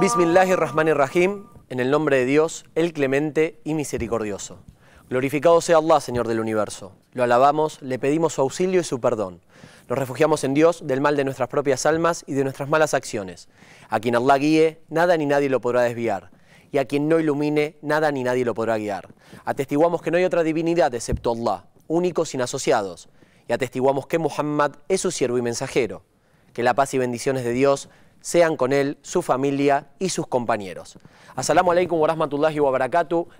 Bismillahir Rahmanir Rahim, en el nombre de Dios, el clemente y misericordioso. Glorificado sea Allah, Señor del universo. Lo alabamos, le pedimos su auxilio y su perdón. Nos refugiamos en Dios del mal de nuestras propias almas y de nuestras malas acciones. A quien Allah guíe, nada ni nadie lo podrá desviar. Y a quien no ilumine, nada ni nadie lo podrá guiar. Atestiguamos que no hay otra divinidad excepto Allah, único sin asociados. Y atestiguamos que Muhammad es su siervo y mensajero. Que la paz y bendiciones de Dios sean con él, su familia y sus compañeros. Asalamu alaikum wa rahmatullahi wa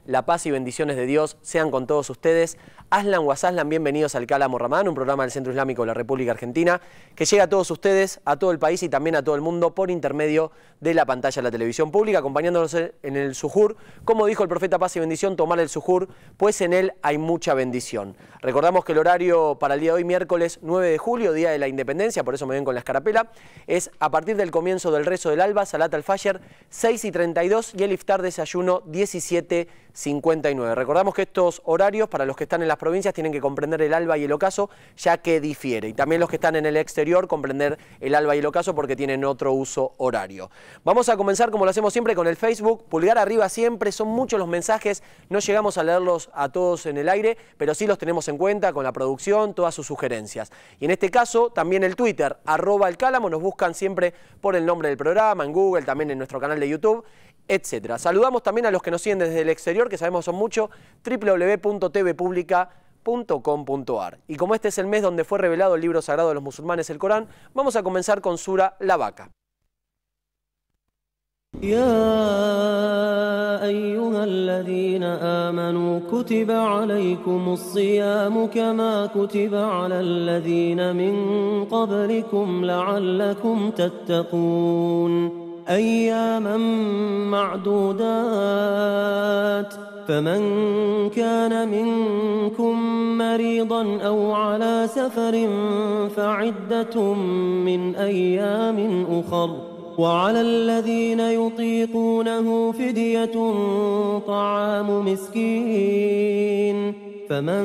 La paz y bendiciones de Dios sean con todos ustedes. Aslan wa bienvenidos al Cálamo Ramán, un programa del Centro Islámico de la República Argentina que llega a todos ustedes, a todo el país y también a todo el mundo por intermedio de la pantalla de la televisión pública, acompañándonos en el sujur. Como dijo el profeta Paz y Bendición, tomar el sujur, pues en él hay mucha bendición. Recordamos que el horario para el día de hoy, miércoles 9 de julio, día de la independencia, por eso me ven con la escarapela, es a partir del comienzo del rezo del alba, Salat al Fayer 6 y 32 y el iftar desayuno 17 59. Recordamos que estos horarios para los que están en las provincias tienen que comprender el alba y el ocaso ya que difiere y también los que están en el exterior comprender el alba y el ocaso porque tienen otro uso horario. Vamos a comenzar como lo hacemos siempre con el Facebook, pulgar arriba siempre, son muchos los mensajes, no llegamos a leerlos a todos en el aire, pero sí los tenemos en cuenta con la producción, todas sus sugerencias. Y en este caso también el Twitter, arroba el cálamo, nos buscan siempre por el nombre del programa, en Google, también en nuestro canal de YouTube, etcétera Saludamos también a los que nos siguen desde el exterior, que sabemos son muchos, www.tvpublica.com.ar. Y como este es el mes donde fue revelado el libro sagrado de los musulmanes, el Corán, vamos a comenzar con Sura la Vaca. أيها الذين آمنوا كتب عليكم الصيام كما كتب على الذين من قبلكم لعلكم تتقون أياما معدودات فمن كان منكم مريضا أو على سفر فعدة من أيام أخر وعلى الذين يطيقونه فدية طعام مسكين فمن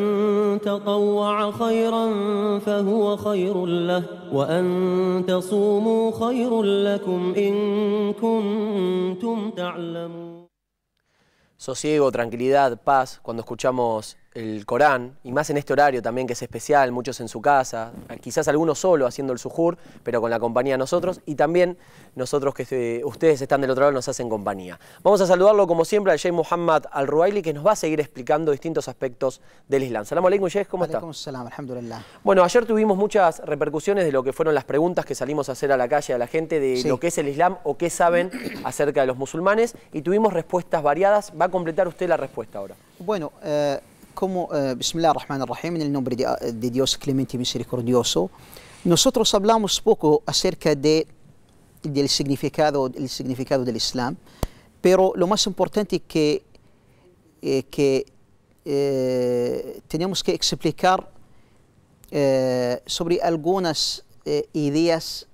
تطوع خيرا فهو خير له وأن تصوموا خير لكم إن كنتم تعلمون Sosiego, tranquilidad, paz, cuando escuchamos el Corán, y más en este horario también que es especial, muchos en su casa, quizás algunos solo haciendo el sujur, pero con la compañía de nosotros, y también nosotros que eh, ustedes están del otro lado nos hacen compañía. Vamos a saludarlo como siempre al Sheikh Muhammad Al-Ruaili, que nos va a seguir explicando distintos aspectos del Islam. Salam alaykum Sheikh, ¿cómo está? salam, alhamdulillah. Bueno, ayer tuvimos muchas repercusiones de lo que fueron las preguntas que salimos a hacer a la calle a la gente de lo que es el Islam o qué saben acerca de los musulmanes, y tuvimos respuestas variadas. Va a completar usted la respuesta ahora. Bueno, eh, como eh, Bismillah rahman rahim en el nombre de, Dios clemente y misericordioso. Nosotros hablamos poco acerca de, del significado, el significado del Islam, pero lo más importante es que, eh, eh, tenemos que explicar sobre algunas ideas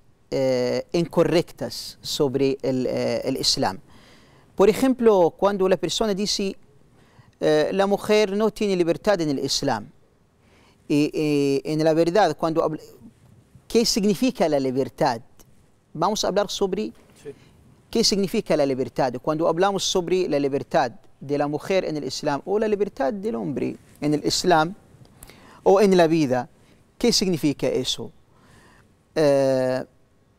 incorrectas sobre el Islam. Por ejemplo, cuando la persona dice eh, la mujer no tiene libertad en el Islam. Y, en la verdad, cuando ¿qué significa la libertad? Vamos a hablar sobre qué significa la libertad. Cuando hablamos sobre la libertad de la mujer en el Islam o la libertad del hombre en el Islam o en la vida, ¿qué significa eso? Eh,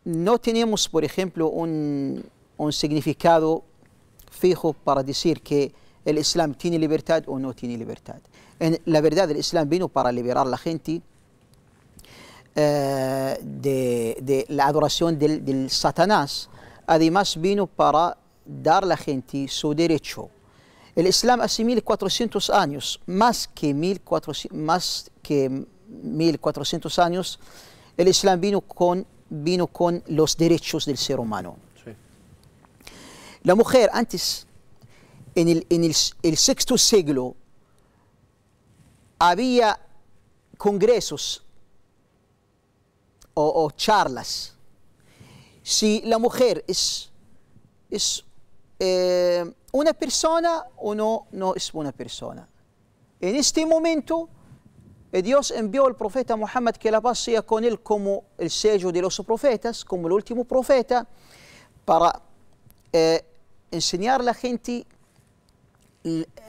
no tenemos, por ejemplo, un, un significado fijo para decir que el Islam tiene libertad o no tiene libertad. En la verdad, el Islam vino para liberar a la gente eh, de, la adoración del, Satanás. Además, vino para dar a la gente su derecho. El Islam hace 1400 años, más que 1400, más que 1400 años, el Islam vino con, vino con los derechos del ser humano. La mujer antes en el, sexto siglo había congresos o, charlas. Si la mujer es, eh, una persona o no, es una persona. En este momento, eh, Dios envió al profeta Muhammad, que la paz sea con él, como el sello de los profetas, como el último profeta, para eh, enseñar a la gente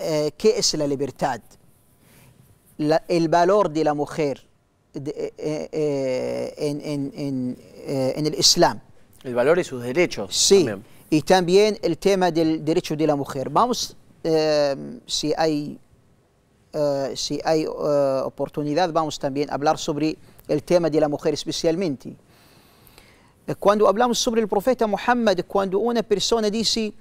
eh, qué es la libertad, el valor de la mujer eh, eh, en, el Islam. El valor y sus derechos. Sí, y también el tema del derecho de la mujer. Vamos, si hay, si hay oportunidad, vamos también a hablar sobre el tema de la mujer especialmente. Cuando hablamos sobre el profeta Muhammad, cuando una persona dice,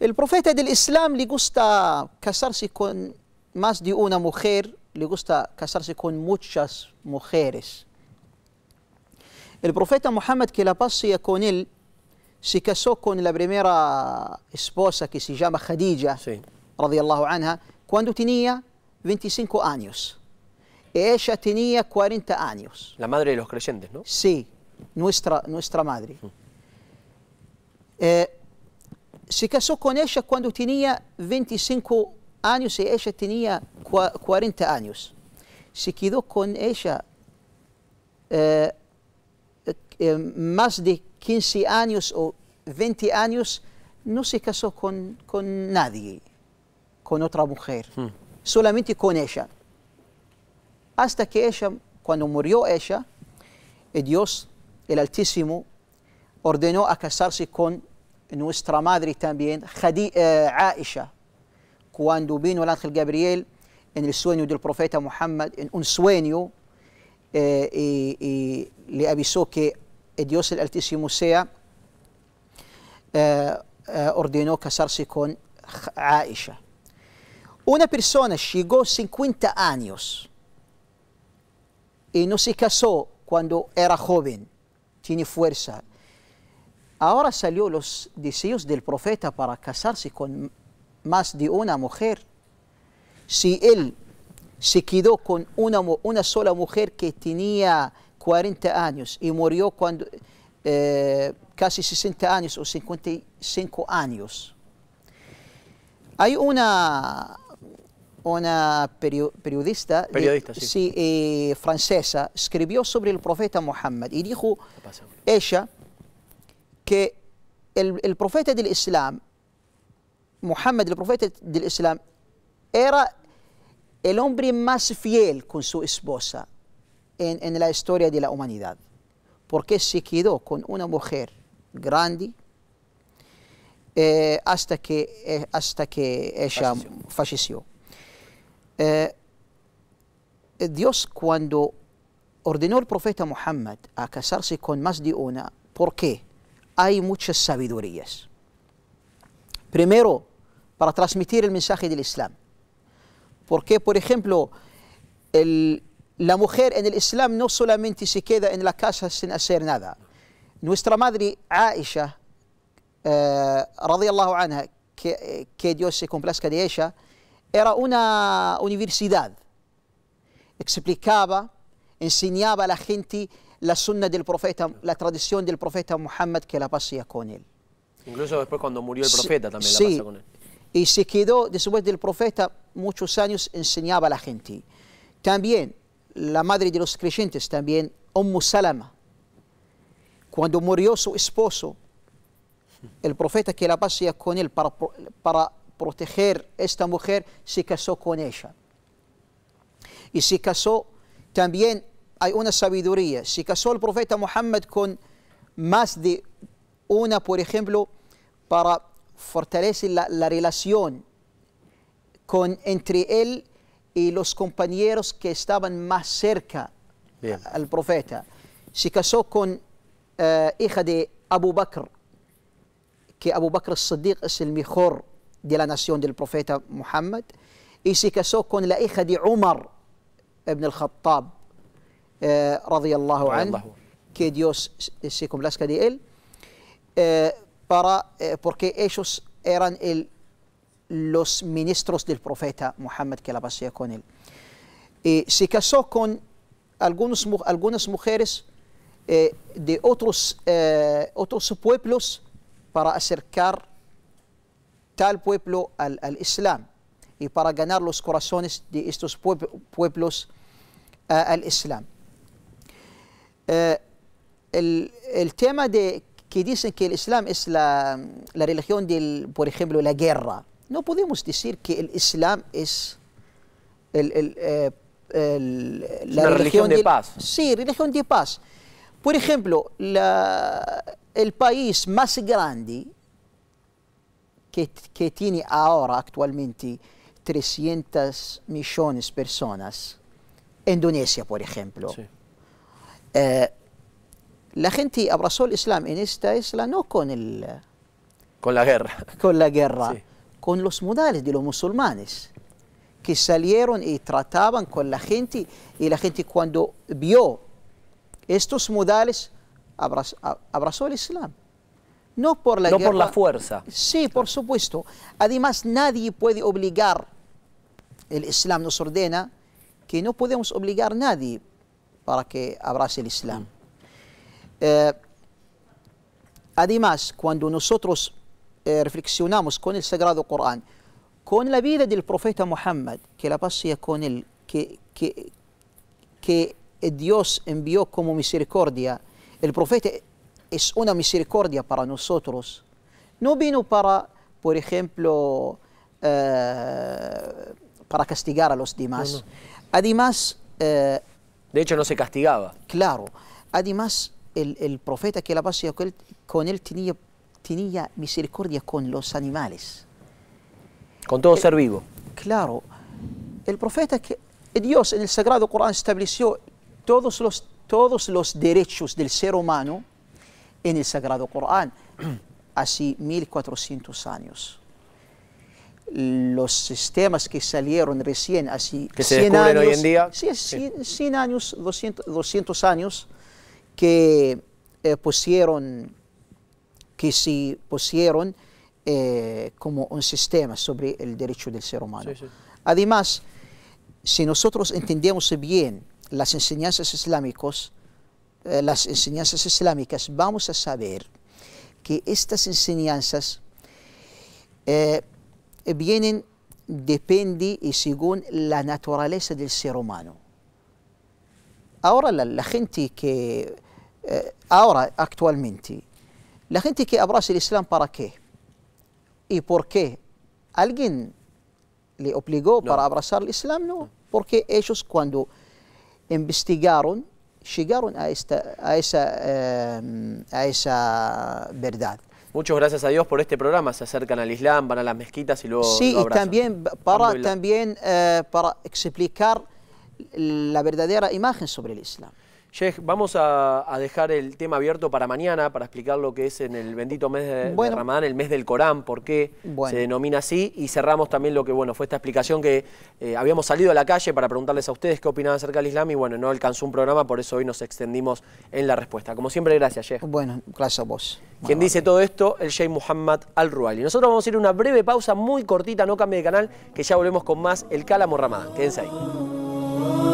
el profeta del Islam le gusta casarse con más de una mujer, le gusta casarse con muchas mujeres. El profeta Muhammad, que la pasía con él, se casó con la primera esposa que se llama Khadija, anha, cuando tenía 25 años. Ella tenía 40 años. La madre de los creyentes, ¿no? Sí, nuestra, nuestra madre. Mm. Eh, se casó con ella cuando tenía 25 e años y e ella tenía 40 años. Se quedó con ella eh, eh, más de 15 años o 20 años, no se casó con, nadie, con otra mujer, solamente con ella. Hasta que ella, cuando murió ella, e Dios, el Altísimo, ordenó a casarse con nuestra madre también, Khadi, eh, Aisha, cuando vino el ángel Gabriel en el sueño del profeta Muhammad, en un sueño, eh, y, y, le avisó que Dios el Altísimo sea, eh, ordenó casarse con Aisha. Una persona llegó 50 años y no se casó cuando era joven, tiene fuerza Ahora salió los deseos del profeta para casarse con más de una mujer. Si él se quedó con una, una sola mujer que tenía 40 años y murió cuando eh, casi 60 años o 55 años. Hay una, una periodista, periodista eh, francesa, escribió sobre el profeta Muhammad y dijo, ella, que el, profeta del Islam, Muhammad, el profeta del Islam, era el hombre más fiel con su esposa en, la historia de la humanidad, porque se quedó con una mujer grande, eh, hasta, que, eh, hasta que ella falleció. Eh, Dios cuando ordenó al profeta Muhammad a casarse con más de una, ¿por qué? hay muchas sabidurías. Primero, para transmitir el mensaje del Islam. Porque, por ejemplo, la mujer en el Islam no solamente se queda en la casa sin hacer nada. Nuestra madre Aisha, eh, radiallahu eh, que Dios se complazca de ella, era una universidad. Explicaba, enseñaba a la gente la sunna del profeta, la tradición del profeta Muhammad que la pasía con él. Incluso después cuando murió el profeta también la sí, con él. Y se quedó después del profeta muchos años enseñaba a la gente. También la madre de los creyentes, también Umm Salama, cuando murió su esposo, el profeta que la pasía con él para, para proteger esta mujer, se casó con ella. Y se casó también hay una sabiduría. Si casó el profeta Muhammad con más de una, por ejemplo, para fortalecer la, la relación con, entre él y los compañeros que estaban más cerca Bien. al profeta. Si casó con uh, hija de Abu Bakr, que Abu Bakr al-Siddiq es el mejor de la nación del profeta Muhammad, y si casó con la hija de Umar ibn al-Khattab, que Dios se complazca de él, eh, para, eh, porque ellos eran los ministros del profeta Muhammad, que la pasía con él. Y eh, se casó con algunos, algunas mujeres de otros, otros pueblos para acercar tal pueblo al Islam y para ganar los corazones de estos pueblos al Islam. Eh, el, tema de que dicen que el Islam es la, religión del, por ejemplo, la guerra. No podemos decir que el Islam es eh, la religión, de paz. Sí, religión de paz. Por ejemplo, el país más grande que, que, tiene ahora actualmente 300 millones de personas, Indonesia, por ejemplo. Eh, la gente abrazó el Islam en esta isla no con el... Con la guerra. Con la guerra, con los modales de los musulmanes que salieron y trataban con la gente y la gente cuando vio estos modales abrazó, el Islam. No por la por la fuerza. Sí, por supuesto. Además, nadie puede obligar, el Islam nos ordena, que no podemos obligar a nadie para que abrace el Islam. Eh, además, cuando nosotros eh, reflexionamos con el Sagrado Corán, con la vida del profeta Muhammad, que la paz con él, que, que, Dios envió como misericordia, el profeta es una misericordia para nosotros. No vino para, por ejemplo, eh, para castigar a los demás. Además, de hecho, no se castigaba. Claro. Además, el, profeta que la pasó con él tenía, misericordia con los animales. Con todo eh, ser vivo. Claro. El profeta que eh, Dios en el Sagrado Corán estableció todos los, todos los derechos del ser humano en el Sagrado Corán hace 1400 años los sistemas que salieron recién, hace que 100 años, hoy en día. Sí, 100, años, 200, años, que eh, pusieron, que se pusieron eh, como un sistema sobre el derecho del ser humano. Además, si nosotros entendemos bien las enseñanzas islámicas, eh, las enseñanzas islámicas, vamos a saber que estas enseñanzas vienen depende y según la naturaleza del ser humano. Ahora la, la gente que, eh, ahora actualmente, la gente que abraza el Islam para qué y por qué. ¿Alguien le obligó no. para abrazar el Islam? No, porque ellos cuando investigaron, llegaron a, esta, a, esa, eh, a esa verdad. Muchas gracias a Dios por este programa. Se acercan al Islam, van a las mezquitas y luego. Sí, y también para, también, eh, para explicar la verdadera imagen sobre el Islam. Jeff, vamos a, dejar el tema abierto para mañana, para explicar lo que es en el bendito mes de, Ramadán, el mes del Corán, por qué se denomina así, y cerramos también lo que bueno fue esta explicación que eh, habíamos salido a la calle para preguntarles a ustedes qué opinaban acerca del Islam, y bueno, no alcanzó un programa, por eso hoy nos extendimos en la respuesta. Como siempre, gracias, Jeff. Bueno, gracias a vos. Quien dice todo esto, el Sheikh Muhammad Al-Ruali. Nosotros vamos a ir a una breve pausa muy cortita, no cambie de canal, que ya volvemos con más El Cálamo Ramadán. Quédense ahí.